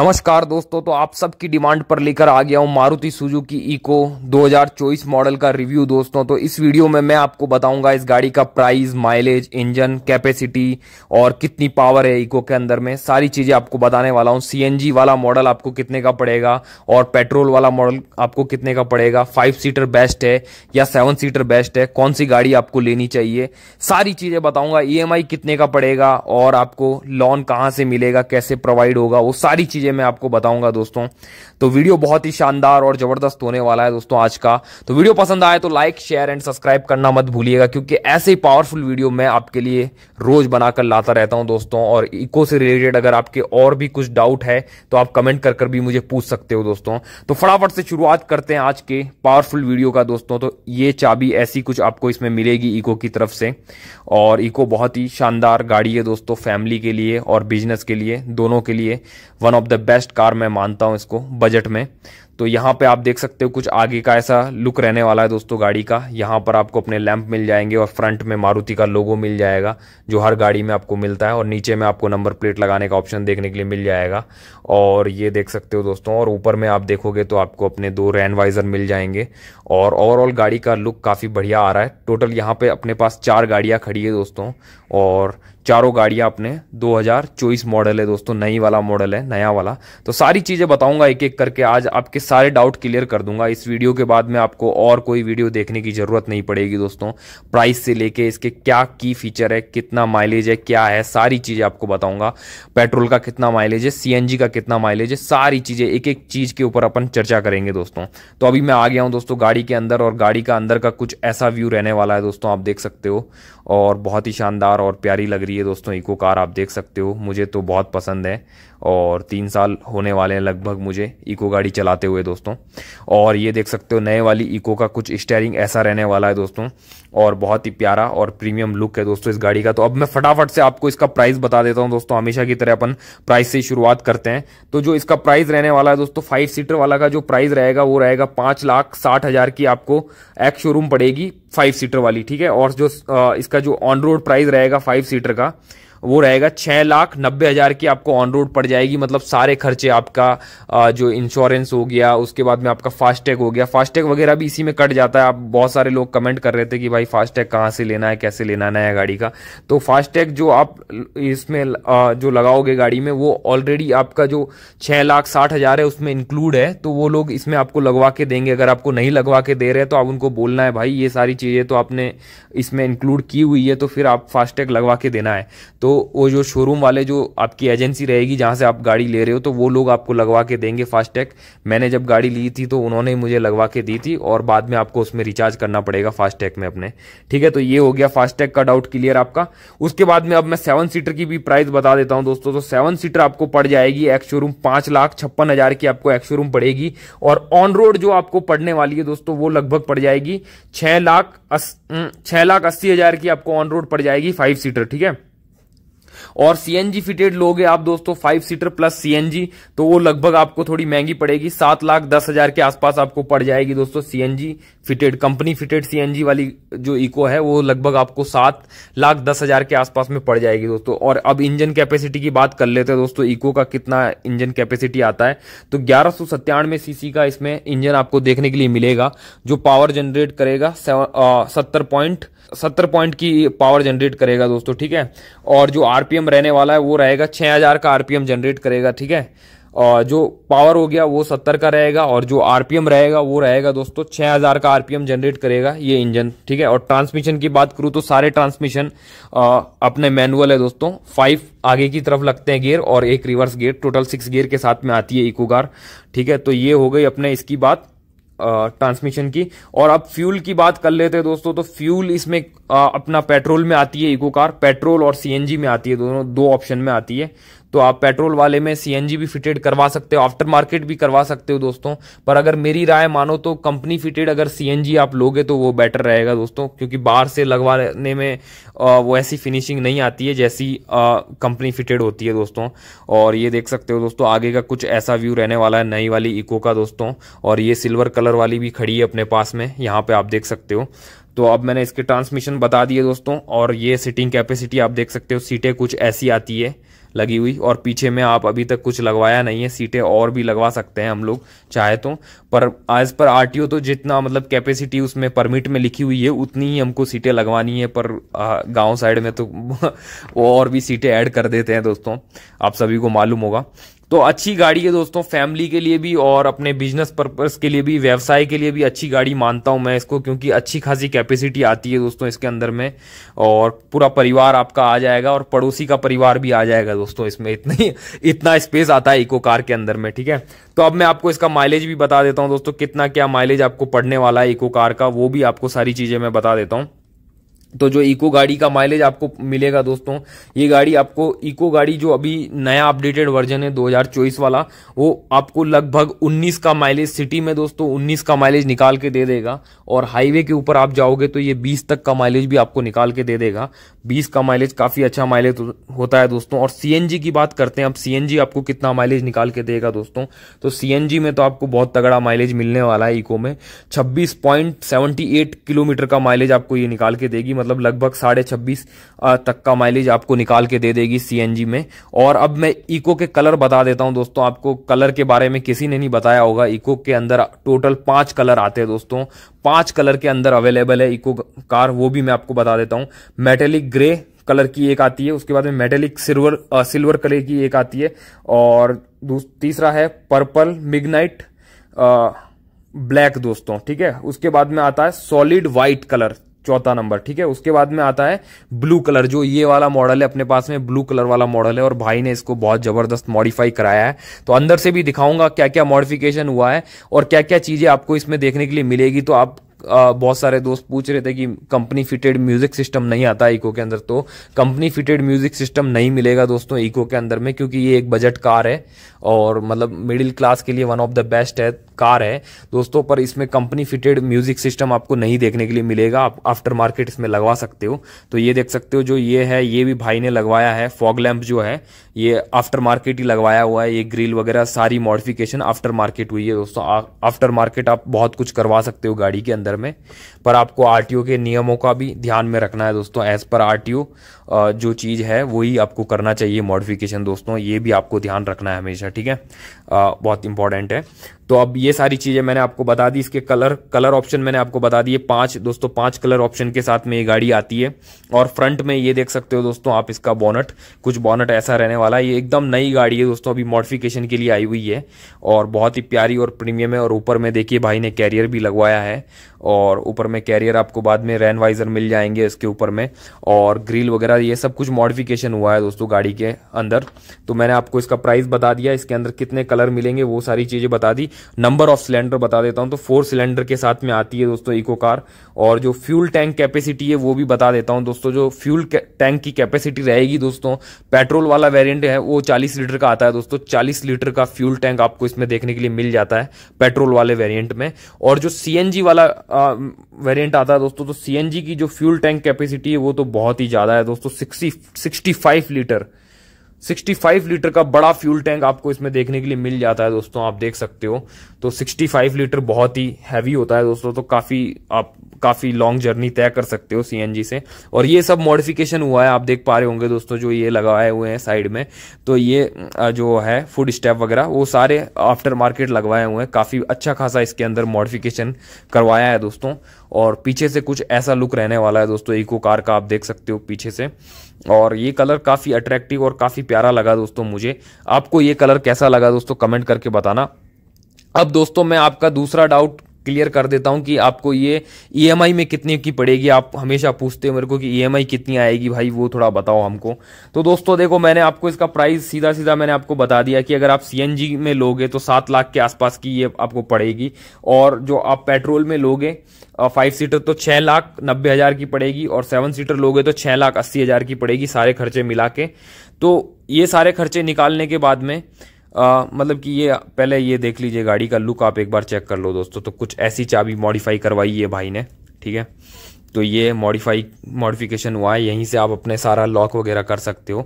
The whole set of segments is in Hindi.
नमस्कार दोस्तों तो आप सबकी डिमांड पर लेकर आ गया हूँ मारुति सुजुकी इको 2024 मॉडल का रिव्यू दोस्तों तो इस वीडियो में मैं आपको बताऊंगा इस गाड़ी का प्राइस माइलेज इंजन कैपेसिटी और कितनी पावर है इको के अंदर में सारी चीजें आपको बताने वाला हूँ सीएनजी वाला मॉडल आपको कितने का पड़ेगा और पेट्रोल वाला मॉडल आपको कितने का पड़ेगा फाइव सीटर बेस्ट है या सेवन सीटर बेस्ट है कौन सी गाड़ी आपको लेनी चाहिए सारी चीजें बताऊंगा ई e कितने का पड़ेगा और आपको लोन कहाँ से मिलेगा कैसे प्रोवाइड होगा वो सारी चीजें चीजें मैं आपको बताऊंगा दोस्तों तो वीडियो बहुत ही शानदार और ज़बरदस्त होने वाला है दोस्तों आज का तो वीडियो पसंद आए तो लाइक शेयर एंड सब्सक्राइब करना मत भूलिएगा क्योंकि ऐसे ही पावरफुल वीडियो मैं आपके लिए रोज़ बनाकर लाता रहता हूं दोस्तों और इको से रिलेटेड अगर आपके और भी कुछ डाउट है तो आप कमेंट कर कर भी मुझे पूछ सकते हो दोस्तों तो फटाफट से शुरुआत करते हैं आज के पावरफुल वीडियो का दोस्तों तो ये चाबी ऐसी कुछ आपको इसमें मिलेगी इको की तरफ से और इको बहुत ही शानदार गाड़ी है दोस्तों फैमिली के लिए और बिजनेस के लिए दोनों के लिए one of the the best car मैं मानता हूँ इसको बजट में तो यहाँ पे आप देख सकते हो कुछ आगे का ऐसा लुक रहने वाला है दोस्तों गाड़ी का यहाँ पर आपको अपने लैंप मिल जाएंगे और फ्रंट में मारुति का लोगो मिल जाएगा जो हर गाड़ी में आपको मिलता है और नीचे में आपको नंबर प्लेट लगाने का ऑप्शन देखने के लिए मिल जाएगा और ये देख सकते हो दोस्तों और ऊपर में आप देखोगे तो आपको अपने दो रैन वाइजर मिल जाएंगे और ओवरऑल गाड़ी का लुक काफ़ी बढ़िया आ रहा है टोटल यहाँ पर अपने पास चार गाड़ियाँ खड़ी है दोस्तों और चारों गाड़ियाँ अपने 2024 मॉडल है दोस्तों नई वाला मॉडल है नया वाला तो सारी चीज़ें बताऊंगा एक एक करके आज आपके सारे डाउट क्लियर कर दूंगा इस वीडियो के बाद में आपको और कोई वीडियो देखने की ज़रूरत नहीं पड़ेगी दोस्तों प्राइस से लेके इसके क्या की फीचर है कितना माइलेज है क्या है सारी चीज़ें आपको बताऊंगा पेट्रोल का कितना माइलेज है सी का कितना माइलेज है सारी चीज़ें एक एक चीज़ के ऊपर अपन चर्चा करेंगे दोस्तों तो अभी मैं आ गया हूँ दोस्तों गाड़ी के अंदर और गाड़ी का अंदर का कुछ ऐसा व्यू रहने वाला है दोस्तों आप देख सकते हो और बहुत ही शानदार और प्यारी लग रही है दोस्तों इको कार आप देख सकते हो मुझे तो बहुत पसंद है और तीन साल होने वाले हैं लगभग मुझे इको गाड़ी चलाते हुए दोस्तों और ये देख सकते हो नए वाली इको का कुछ स्टेयरिंग ऐसा रहने वाला है दोस्तों और बहुत ही प्यारा और प्रीमियम लुक है दोस्तों इस गाड़ी का तो अब मैं फटाफट से आपको इसका प्राइस बता देता हूँ दोस्तों हमेशा की तरह अपन प्राइस से शुरुआत करते हैं तो जो इसका प्राइस रहने वाला है दोस्तों फाइव सीटर वाला का जो प्राइस रहेगा वो रहेगा पाँच लाख साठ हज़ार की आपको एक शोरूम पड़ेगी फाइव सीटर वाली ठीक है और जो इसका जो ऑन रोड प्राइस रहेगा फाइव सीटर का वो रहेगा छः लाख नब्बे हज़ार की आपको ऑन रोड पड़ जाएगी मतलब सारे खर्चे आपका जो इंश्योरेंस हो गया उसके बाद में आपका फास्टैग हो गया फास्टैग वगैरह भी इसी में कट जाता है आप बहुत सारे लोग कमेंट कर रहे थे कि भाई फास्टैग कहाँ से लेना है कैसे लेना नया गाड़ी का तो फास्टैग जो आप इसमें जो लगाओगे गाड़ी में वो ऑलरेडी आपका जो छः लाख साठ हज़ार है उसमें इंक्लूड है तो वो लोग इसमें आपको लगवा के देंगे अगर आपको नहीं लगवा के दे रहे तो आप उनको बोलना है भाई ये सारी चीज़ें तो आपने इसमें इंक्लूड की हुई है तो फिर आप फास्टैग लगवा के देना है तो तो वो जो शोरूम वाले जो आपकी एजेंसी रहेगी जहाँ से आप गाड़ी ले रहे हो तो वो लोग आपको लगवा के देंगे फास्टैग मैंने जब गाड़ी ली थी तो उन्होंने मुझे लगवा के दी थी और बाद में आपको उसमें रिचार्ज करना पड़ेगा फास्टैग में अपने ठीक है तो ये हो गया फास्टैग का डाउट क्लियर आपका उसके बाद में अब मैं सेवन सीटर की भी प्राइस बता देता हूँ दोस्तों तो सेवन सीटर आपको पड़ जाएगी एक्स शोरूम पाँच लाख छप्पन हज़ार की आपको एक्स शोरूम पड़ेगी और ऑन रोड जो आपको पड़ने वाली है दोस्तों वो लगभग पड़ जाएगी छः लाख छः लाख अस्सी हज़ार की आपको ऑन रोड पड़ जाएगी फाइव सीटर ठीक है और सीएनजी फिटेड लोगे आप दोस्तों फाइव सीटर प्लस सीएनजी तो वो लगभग आपको थोड़ी महंगी पड़ेगी सात लाख दस हजार के आसपास आपको पड़ जाएगी दोस्तों CNG fitted company fitted CNG वाली जो इको है वो लगभग आपको सात लाख दस हजार के आसपास में पड़ जाएगी दोस्तों और अब इंजन कैपेसिटी की बात कर लेते हैं दोस्तों इको का कितना इंजन कैपेसिटी आता है तो ग्यारह सौ सीसी का इसमें इंजन आपको देखने के लिए मिलेगा जो पावर जनरेट करेगा सत्तर पॉइंट सत्तर पॉइंट की पावर जनरेट करेगा दोस्तों ठीक है और जो आर आरपीएम रहने वाला है वो रहेगा हजार का आरपीएम जनरेट करेगा ठीक है और जो पावर हो गया वो सत्तर का रहेगा और जो आरपीएम रहेगा वो रहेगा दोस्तों हजार का आरपीएम जनरेट करेगा ये इंजन ठीक है और ट्रांसमिशन की बात करूँ तो सारे ट्रांसमिशन अपने मैनुअल है दोस्तों फाइव आगे की तरफ लगते हैं गियर और एक reverse gear total six gear के साथ में आती है इकोगार ठीक है तो ये हो गई अपने इसकी बात ट्रांसमिशन की और अब फ्यूल की बात कर लेते हैं दोस्तों तो फ्यूल इसमें आ, अपना पेट्रोल में आती है इको कार पेट्रोल और सीएनजी में आती है दोनों दो ऑप्शन में आती है तो आप पेट्रोल वाले में सी भी फिटेड करवा सकते हो आफ्टर मार्केट भी करवा सकते हो दोस्तों पर अगर मेरी राय मानो तो कंपनी फिटेड अगर सी आप लोगे तो वो बेटर रहेगा दोस्तों क्योंकि बाहर से लगवाने में वो ऐसी फिनिशिंग नहीं आती है जैसी कंपनी फिटेड होती है दोस्तों और ये देख सकते हो दोस्तों आगे का कुछ ऐसा व्यू रहने वाला है नई वाली इको का दोस्तों और ये सिल्वर कलर वाली भी खड़ी है अपने पास में यहाँ पे आप देख सकते हो तो अब मैंने इसके ट्रांसमिशन बता दिए दोस्तों और ये सिटिंग कैपेसिटी आप देख सकते हो सीटें कुछ ऐसी आती है लगी हुई और पीछे में आप अभी तक कुछ लगवाया नहीं है सीटें और भी लगवा सकते हैं हम लोग चाहे तो पर एज़ पर आर तो जितना मतलब कैपेसिटी उसमें परमिट में लिखी हुई है उतनी ही हमको सीटें लगवानी है पर गाँव साइड में तो वो और भी सीटें ऐड कर देते हैं दोस्तों आप सभी को मालूम होगा तो अच्छी गाड़ी है दोस्तों फैमिली के लिए भी और अपने बिजनेस पर्पस के लिए भी व्यवसाय के लिए भी अच्छी गाड़ी मानता हूं मैं इसको क्योंकि अच्छी खासी कैपेसिटी आती है दोस्तों इसके अंदर में और पूरा परिवार आपका आ जाएगा और पड़ोसी का परिवार भी आ जाएगा दोस्तों इसमें इतनी इतना स्पेस आता है इको कार के अंदर में ठीक है तो अब मैं आपको इसका माइलेज भी बता देता हूँ दोस्तों कितना क्या माइलेज आपको पड़ने वाला है इको कार का वो भी आपको सारी चीज़ें मैं बता देता हूँ तो जो इको गाड़ी का माइलेज आपको मिलेगा दोस्तों ये गाड़ी आपको इको गाड़ी जो अभी नया अपडेटेड वर्जन है 2024 वाला वो आपको लगभग 19 का माइलेज सिटी में दोस्तों 19 का माइलेज निकाल के दे देगा और हाईवे के ऊपर आप जाओगे तो ये 20 तक का माइलेज भी आपको निकाल के दे देगा 20 का माइलेज काफ़ी अच्छा माइलेज होता है दोस्तों और सी की बात करते हैं अब सी आपको कितना माइलेज निकाल के देगा दोस्तों तो सी में तो आपको बहुत तगड़ा माइलेज मिलने वाला है इको में छब्बीस किलोमीटर का माइलेज आपको ये निकाल के देगी मतलब लगभग साढ़े छब्बीस तक का माइलेज आपको निकाल के दे देगी सीएनजी में और अब मैं इको के कलर बता देता हूं दोस्तों आपको कलर के बारे में किसी ने नहीं बताया होगा इको के अंदर टोटल पांच कलर आते हैं दोस्तों पांच कलर के अंदर अवेलेबल है इको कार वो भी मैं आपको बता देता हूँ मेटेलिक ग्रे कलर की एक आती है उसके बाद में मेटेलिक सिल्वर सिल्वर कलर की एक आती है और तीसरा है पर्पल मिगनाइट ब्लैक दोस्तों ठीक है उसके बाद में आता है सॉलिड व्हाइट कलर चौथा नंबर ठीक है उसके बाद में आता है ब्लू कलर जो ये वाला मॉडल है अपने पास में ब्लू कलर वाला मॉडल है और भाई ने इसको बहुत जबरदस्त मॉडिफाई कराया है तो अंदर से भी दिखाऊंगा क्या क्या मॉडिफिकेशन हुआ है और क्या क्या चीजें आपको इसमें देखने के लिए मिलेगी तो आप बहुत सारे दोस्त पूछ रहे थे कि कंपनी फिटेड म्यूजिक सिस्टम नहीं आता इको के अंदर तो कंपनी फिटेड म्यूजिक सिस्टम नहीं मिलेगा दोस्तों इको के अंदर में क्योंकि ये एक बजट कार है और मतलब मिडिल क्लास के लिए वन ऑफ द बेस्ट है कार है दोस्तों पर इसमें कंपनी फिटेड म्यूजिक सिस्टम आपको नहीं देखने के लिए मिलेगा आप आफ्टर मार्केट इसमें लगवा सकते हो तो ये देख सकते हो जो ये है ये भी भाई ने लगवाया है फॉग लैम्प जो है ये आफ्टर मार्केट ही लगवाया हुआ है ये ग्रिल वगैरह सारी मॉडिफिकेशन आफ्टर मार्केट हुई है दोस्तों आफ्टर मार्केट आप बहुत कुछ करवा सकते हो गाड़ी के अंदर अंदर में पर आपको आर के नियमों का भी ध्यान में रखना है दोस्तों एज़ पर आर जो चीज़ है वही आपको करना चाहिए मॉडिफिकेशन दोस्तों ये भी आपको ध्यान रखना है हमेशा ठीक है बहुत इंपॉर्टेंट है तो अब ये सारी चीज़ें मैंने आपको बता दी इसके कलर कलर ऑप्शन मैंने आपको बता दिए पांच दोस्तों पांच कलर ऑप्शन के साथ में ये गाड़ी आती है और फ्रंट में ये देख सकते हो दोस्तों आप इसका बोनट कुछ बोनट ऐसा रहने वाला है ये एकदम नई गाड़ी है दोस्तों अभी मॉडिफिकेशन के लिए आई हुई है और बहुत ही प्यारी और प्रीमियम है और ऊपर में देखिए भाई ने कैरियर भी लगवाया है और ऊपर में कैरियर आपको बाद में रैन वाइजर मिल जाएंगे इसके ऊपर में और ग्रिल वगैरह ये सब कुछ मॉडिफिकेशन हुआ है दोस्तों गाड़ी के अंदर तो मैंने आपको इसका प्राइस बता दिया इसके अंदर कितने कलर मिलेंगे वो सारी चीज़ें बता दी नंबर ऑफ सिलेंडर बता देता हूँ तो फोर सिलेंडर के साथ में आती है दोस्तों इको कार और जो फ्यूल टैंक कैपेसिटी है वो भी बता देता हूँ दोस्तों जो फ्यूल टैंक की कैपेसिटी रहेगी दोस्तों पेट्रोल वाला वेरियंट है वो चालीस लीटर का आता है दोस्तों चालीस लीटर का फ्यूल टैंक आपको इसमें देखने के लिए मिल जाता है पेट्रोल वाले वेरियंट में और जो सी वाला वेरियंट आता है दोस्तों तो सी की जो फ्यूल टैंक कैपेसिटी है वो तो बहुत ही ज़्यादा है दोस्तों सिक्सटी सिक्सटी लीटर 65 लीटर का बड़ा फ्यूल टैंक आपको इसमें देखने के लिए मिल जाता है दोस्तों आप देख सकते हो तो 65 लीटर बहुत ही हैवी होता है दोस्तों तो काफी आप काफी लॉन्ग जर्नी तय कर सकते हो सी से और ये सब मॉडिफिकेशन हुआ है आप देख पा रहे होंगे दोस्तों जो ये लगाए हुए हैं साइड में तो ये जो है फूड स्टेप वगैरह वो सारे आफ्टर मार्केट लगवाए हुए हैं काफी अच्छा खासा इसके अंदर मॉडिफिकेशन करवाया है दोस्तों और पीछे से कुछ ऐसा लुक रहने वाला है दोस्तों इको कार का आप देख सकते हो पीछे से और ये कलर काफ़ी अट्रैक्टिव और काफ़ी प्यारा लगा दोस्तों मुझे आपको ये कलर कैसा लगा दोस्तों कमेंट करके बताना अब दोस्तों मैं आपका दूसरा डाउट क्लियर कर देता हूं कि आपको ये ईएमआई e में कितने की पड़ेगी आप हमेशा पूछते हो मेरे को कि ईएमआई e कितनी आएगी भाई वो थोड़ा बताओ हमको तो दोस्तों देखो मैंने आपको इसका प्राइस सीधा सीधा मैंने आपको बता दिया कि अगर आप सीएनजी में लोगे तो सात लाख के आसपास की ये आपको पड़ेगी और जो आप पेट्रोल में लोगे फाइव सीटर तो छह लाख नब्बे हजार की पड़ेगी और सेवन सीटर लोगे तो छह लाख अस्सी हजार की पड़ेगी सारे खर्चे मिला के तो ये सारे खर्चे निकालने के बाद में आ, मतलब कि ये पहले ये देख लीजिए गाड़ी का लुक आप एक बार चेक कर लो दोस्तों तो कुछ ऐसी चाबी मॉडिफाई करवाई है भाई ने ठीक है तो ये मॉडिफाई मॉडिफिकेशन हुआ है यहीं से आप अपने सारा लॉक वगैरह कर सकते हो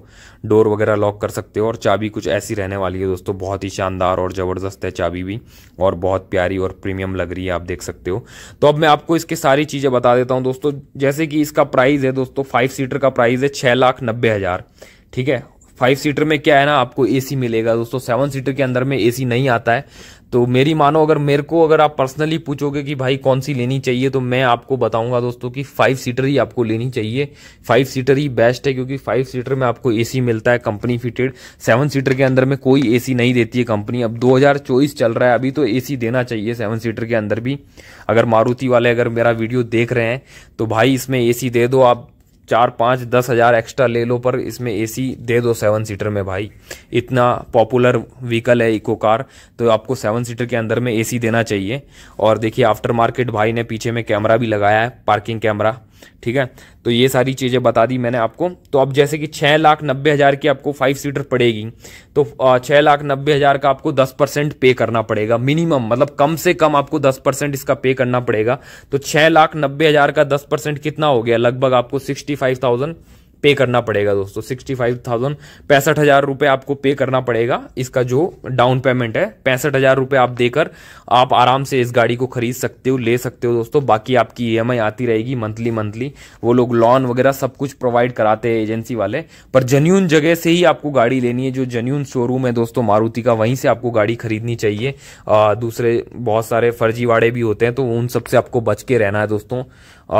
डोर वगैरह लॉक कर सकते हो और चाबी कुछ ऐसी रहने वाली है दोस्तों बहुत ही शानदार और ज़बरदस्त है चाबी भी और बहुत प्यारी और प्रीमियम लग रही है आप देख सकते हो तो अब मैं आपको इसके सारी चीज़ें बता देता हूँ दोस्तों जैसे कि इसका प्राइस है दोस्तों फाइव सीटर का प्राइस है छः लाख नब्बे हज़ार ठीक है फाइव सीटर में क्या है ना आपको एसी मिलेगा दोस्तों सेवन सीटर के अंदर में एसी नहीं आता है तो मेरी मानो अगर मेरे को अगर आप पर्सनली पूछोगे कि भाई कौन सी लेनी चाहिए तो मैं आपको बताऊंगा दोस्तों कि फाइव सीटर ही आपको लेनी चाहिए फाइव सीटर ही बेस्ट है क्योंकि फाइव सीटर में आपको एसी मिलता है कंपनी फिटेड सेवन सीटर के अंदर में कोई एसी नहीं देती है कंपनी अब दो चल रहा है अभी तो एसी देना चाहिए सेवन सीटर के अंदर भी अगर मारुति वाले अगर मेरा वीडियो देख रहे हैं तो भाई इसमें ए दे दो आप चार पाँच दस हज़ार एक्स्ट्रा ले लो पर इसमें एसी दे दो सेवन सीटर में भाई इतना पॉपुलर व्हीकल है इको कार तो आपको सेवन सीटर के अंदर में एसी देना चाहिए और देखिए आफ्टर मार्केट भाई ने पीछे में कैमरा भी लगाया है पार्किंग कैमरा ठीक है तो ये सारी चीज़ें बता दी मैंने आपको तो अब जैसे कि छः लाख नब्बे हज़ार की आपको फाइव सीटर पड़ेगी तो छः लाख नब्बे हज़ार का आपको दस परसेंट पे करना पड़ेगा मिनिमम मतलब कम से कम आपको दस परसेंट इसका पे करना पड़ेगा तो छः लाख नब्बे हज़ार का दस परसेंट कितना हो गया लगभग आपको सिक्सटी फाइव थाउजेंड पे करना पड़ेगा दोस्तों सिक्सटी फाइव थाउजेंड पैंसठ हज़ार रुपये आपको पे करना पड़ेगा इसका जो डाउन पेमेंट है पैंसठ हज़ार रुपये आप देकर आप आराम से इस गाड़ी को खरीद सकते हो ले सकते हो दोस्तों बाकी आपकी ई e आती रहेगी मंथली मंथली वो लोग लॉन वगैरह सब कुछ प्रोवाइड कराते हैं एजेंसी वाले पर जेन्यून जगह से ही आपको गाड़ी लेनी है जो जेन्यून शोरूम है दोस्तों मारुति का वहीं से आपको गाड़ी खरीदनी चाहिए दूसरे बहुत सारे फर्जीवाड़े भी होते हैं तो उन सबसे आपको बच के रहना है दोस्तों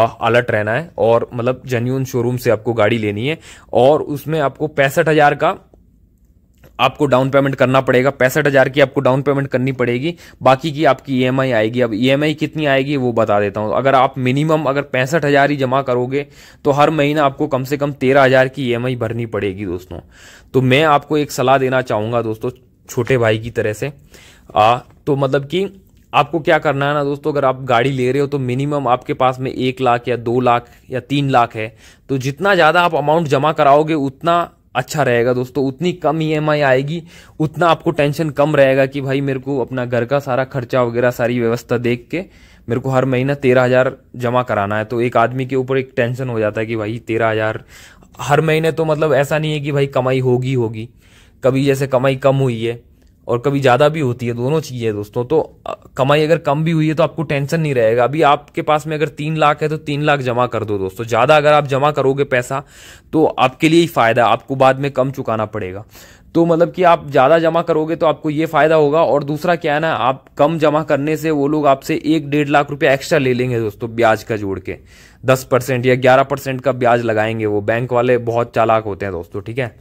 अलर्ट रहना है और मतलब जेन्यून शोरूम से आपको गाड़ी लेनी है और उसमें आपको पैंसठ हज़ार का आपको डाउन पेमेंट करना पड़ेगा पैंसठ हज़ार की आपको डाउन पेमेंट करनी पड़ेगी बाकी की आपकी ई e आएगी अब ई e कितनी आएगी वो बता देता हूँ अगर आप मिनिमम अगर पैंसठ हज़ार ही जमा करोगे तो हर महीना आपको कम से कम तेरह हज़ार की ई e भरनी पड़ेगी दोस्तों तो मैं आपको एक सलाह देना चाहूँगा दोस्तों छोटे भाई की तरह से आ, तो मतलब कि आपको क्या करना है ना दोस्तों अगर आप गाड़ी ले रहे हो तो मिनिमम आपके पास में एक लाख या दो लाख या तीन लाख है तो जितना ज़्यादा आप अमाउंट जमा कराओगे उतना अच्छा रहेगा दोस्तों उतनी कम ई e आएगी उतना आपको टेंशन कम रहेगा कि भाई मेरे को अपना घर का सारा खर्चा वगैरह सारी व्यवस्था देख के मेरे को हर महीना तेरह हज़ार जमा कराना है तो एक आदमी के ऊपर एक टेंशन हो जाता है कि भाई तेरह हज़ार हर महीने तो मतलब ऐसा नहीं है कि भाई कमाई होगी होगी कभी जैसे कमाई कम हुई है और कभी ज़्यादा भी होती है दोनों चीज़ें दोस्तों तो कमाई अगर कम भी हुई है तो आपको टेंशन नहीं रहेगा अभी आपके पास में अगर तीन लाख है तो तीन लाख जमा कर दो दोस्तों ज़्यादा अगर आप जमा करोगे पैसा तो आपके लिए ही फ़ायदा आपको बाद में कम चुकाना पड़ेगा तो मतलब कि आप ज़्यादा जमा करोगे तो आपको ये फ़ायदा होगा और दूसरा क्या है ना आप कम जमा करने से वो लोग आपसे एक डेढ़ लाख रुपया एक्स्ट्रा ले लेंगे दोस्तों ब्याज का जोड़ के दस परसेंट या ग्यारह परसेंट का ब्याज लगाएंगे वो बैंक वाले बहुत चालाक होते हैं दोस्तों ठीक है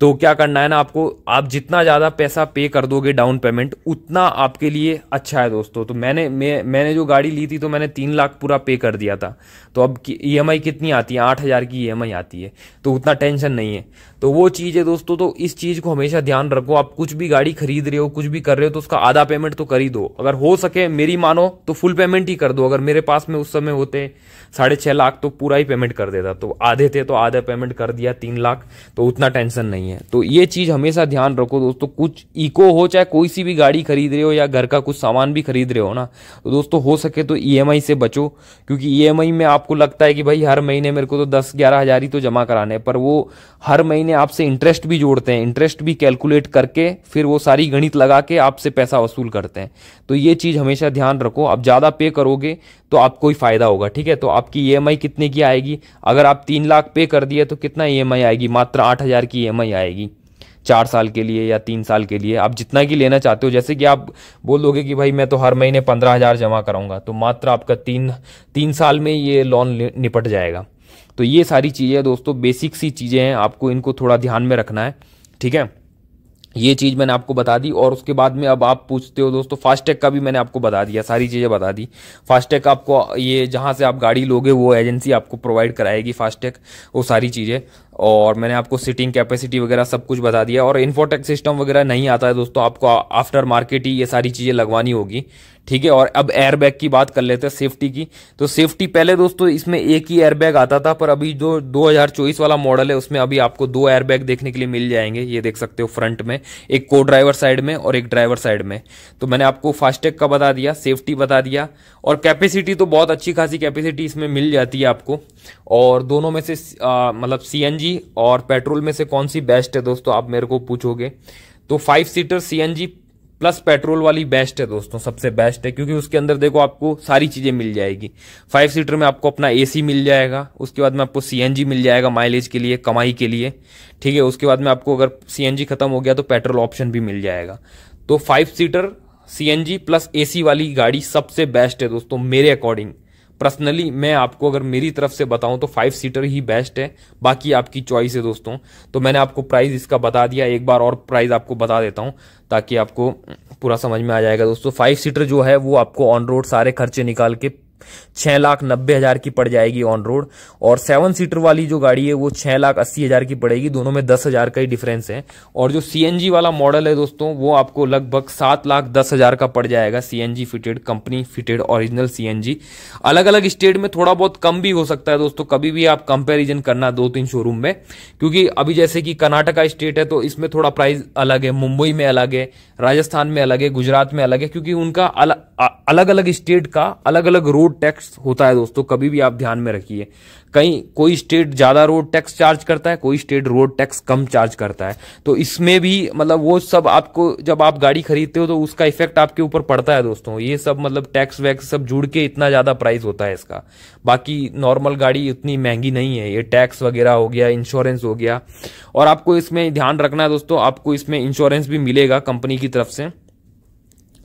तो क्या करना है ना आपको आप जितना ज़्यादा पैसा पे कर दोगे डाउन पेमेंट उतना आपके लिए अच्छा है दोस्तों तो मैंने मैं मैंने जो गाड़ी ली थी तो मैंने तीन लाख पूरा पे कर दिया था तो अब ई e कितनी आती है आठ हज़ार की ई e आती है तो उतना टेंशन नहीं है तो वो चीज़ है दोस्तों तो इस चीज़ को हमेशा ध्यान रखो आप कुछ भी गाड़ी खरीद रहे हो कुछ भी कर रहे हो तो उसका आधा पेमेंट तो कर ही दो अगर हो सके मेरी मानो तो फुल पेमेंट ही कर दो अगर मेरे पास में उस समय होते साढ़े छः लाख तो पूरा ही पेमेंट कर देता तो आधे थे तो आधा पेमेंट कर दिया तीन लाख तो उतना टेंशन नहीं है तो ये चीज़ हमेशा ध्यान रखो दोस्तों कुछ इको हो चाहे कोई सी भी गाड़ी खरीद रहे हो या घर का कुछ सामान भी खरीद रहे हो ना तो दोस्तों हो सके तो ई e से बचो क्योंकि ई e में आपको लगता है कि भाई हर महीने मेरे को तो दस ग्यारह हज़ार ही तो जमा कराने पर वो हर महीने आपसे इंटरेस्ट भी जोड़ते हैं इंटरेस्ट भी कैलकुलेट करके फिर वो सारी गणित लगा के आपसे पैसा वसूल करते हैं तो ये चीज़ हमेशा ध्यान रखो आप ज़्यादा पे करोगे तो आपको ही फायदा होगा ठीक है तो आपकी ई e कितने की आएगी अगर आप तीन लाख पे कर दिए तो कितना ई e आएगी मात्र आठ हज़ार की ई e आएगी चार साल के लिए या तीन साल के लिए आप जितना की लेना चाहते हो जैसे कि आप बोल दोगे कि भाई मैं तो हर महीने पंद्रह हज़ार जमा कराऊंगा तो मात्र आपका तीन तीन साल में ये लोन निपट जाएगा तो ये सारी चीज़ें दोस्तों बेसिक सी चीज़ें हैं आपको इनको थोड़ा ध्यान में रखना है ठीक है ये चीज़ मैंने आपको बता दी और उसके बाद में अब आप पूछते हो दोस्तों फास्टैग का भी मैंने आपको बता दिया सारी चीज़ें बता दी फास्टैग का आपको ये जहाँ से आप गाड़ी लोगे वो एजेंसी आपको प्रोवाइड कराएगी फास्टैग वो सारी चीज़ें और मैंने आपको सिटिंग कैपेसिटी वगैरह सब कुछ बता दिया और इन्फोटेक सिस्टम वगैरह नहीं आता है दोस्तों आपको आफ्टर मार्केट ही ये सारी चीज़ें लगवानी होगी ठीक है और अब एयरबैग की बात कर लेते हैं सेफ्टी की तो सेफ्टी पहले दोस्तों इसमें एक ही एयरबैग आता था पर अभी जो चौबीस वाला मॉडल है उसमें अभी आपको दो एयरबैग देखने के लिए मिल जाएंगे ये देख सकते हो फ्रंट में एक को ड्राइवर साइड में और एक ड्राइवर साइड में तो मैंने आपको फास्टैग का बता दिया सेफ्टी बता दिया और कैपेसिटी तो बहुत अच्छी खासी कैपेसिटी इसमें मिल जाती है आपको और दोनों में से मतलब सी और पेट्रोल में से कौन सी बेस्ट है दोस्तों आप मेरे को पूछोगे तो five seater C plus petrol वाली बेस्ट है दोस्तों सबसे बेस्ट है क्योंकि उसके अंदर देखो आपको सारी चीजें मिल जाएगी फाइव सीटर में आपको अपना एसी मिल जाएगा उसके बाद में आपको सीएनजी मिल जाएगा माइलेज के लिए कमाई के लिए ठीक है उसके बाद में आपको अगर सीएनजी खत्म हो गया तो पेट्रोल ऑप्शन भी मिल जाएगा तो five seater C plus A वाली गाड़ी सबसे बेस्ट है दोस्तों मेरे अकॉर्डिंग पर्सनली मैं आपको अगर मेरी तरफ से बताऊं तो फाइव सीटर ही बेस्ट है बाकी आपकी चॉइस है दोस्तों तो मैंने आपको प्राइस इसका बता दिया एक बार और प्राइस आपको बता देता हूं ताकि आपको पूरा समझ में आ जाएगा दोस्तों फाइव सीटर जो है वो आपको ऑन रोड सारे खर्चे निकाल के छह लाख नब्बे हजार की पड़ जाएगी ऑन रोड और सेवन सीटर वाली जो गाड़ी है वो छह लाख अस्सी हजार की पड़ेगी दोनों में दस हजार का ही डिफरेंस है और जो सीएनजी वाला मॉडल है दोस्तों वो आपको लगभग सात लाख दस हजार का पड़ जाएगा CNG fitted company fitted original CNG अलग अलग स्टेट में थोड़ा बहुत कम भी हो सकता है दोस्तों कभी भी आप कंपेरिजन करना दो तीन शोरूम में क्योंकि अभी जैसे कि कर्नाटका स्टेट है तो इसमें थोड़ा प्राइस अलग है मुंबई में अलग है राजस्थान में अलग है गुजरात में अलग है क्योंकि उनका अलग अलग स्टेट का अलग अलग रोड रोड टैक्स होता है दोस्तों कभी भी आप ध्यान में रखिए कहीं कोई स्टेट ज़्यादा रोड टैक्स चार्ज करता है कोई स्टेट रोड टैक्स कम चार्ज करता है तो इसमें भी मतलब वो सब आपको जब आप गाड़ी खरीदते हो तो उसका इफेक्ट आपके ऊपर पड़ता है दोस्तों ये सब मतलब टैक्स वैक्स सब जुड़ के इतना ज़्यादा प्राइस होता है इसका बाकी नॉर्मल गाड़ी इतनी महंगी नहीं है ये टैक्स वगैरह हो गया इंश्योरेंस हो गया और आपको इसमें ध्यान रखना है दोस्तों आपको इसमें इंश्योरेंस भी मिलेगा कंपनी की तरफ से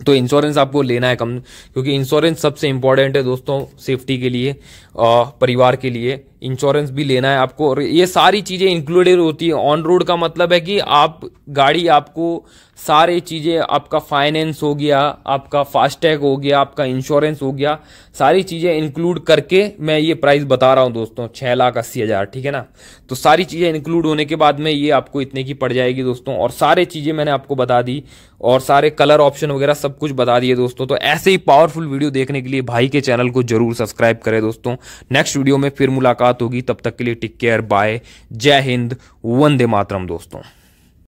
तो इंश्योरेंस आपको लेना है कम क्योंकि इंश्योरेंस सबसे इंपॉर्टेंट है दोस्तों सेफ्टी के लिए परिवार के लिए इंश्योरेंस भी लेना है आपको और ये सारी चीज़ें इंक्लूडेड होती है ऑन रोड का मतलब है कि आप गाड़ी आपको सारे चीज़ें आपका फाइनेंस हो गया आपका फास्टैग हो गया आपका इंश्योरेंस हो गया सारी चीज़ें इंक्लूड करके मैं ये प्राइस बता रहा हूँ दोस्तों छः लाख अस्सी हज़ार ठीक है ना तो सारी चीज़ें इंक्लूड होने के बाद में ये आपको इतने की पड़ जाएगी दोस्तों और सारे चीज़ें मैंने आपको बता दी और सारे कलर ऑप्शन वगैरह सब कुछ बता दिए दोस्तों तो ऐसे ही पावरफुल वीडियो देखने के लिए भाई के चैनल को जरूर सब्सक्राइब करें दोस्तों नेक्स्ट वीडियो में फिर मुलाकात होगी तब तक के लिए टेक केयर बाय जय हिंद वंदे मातरम दोस्तों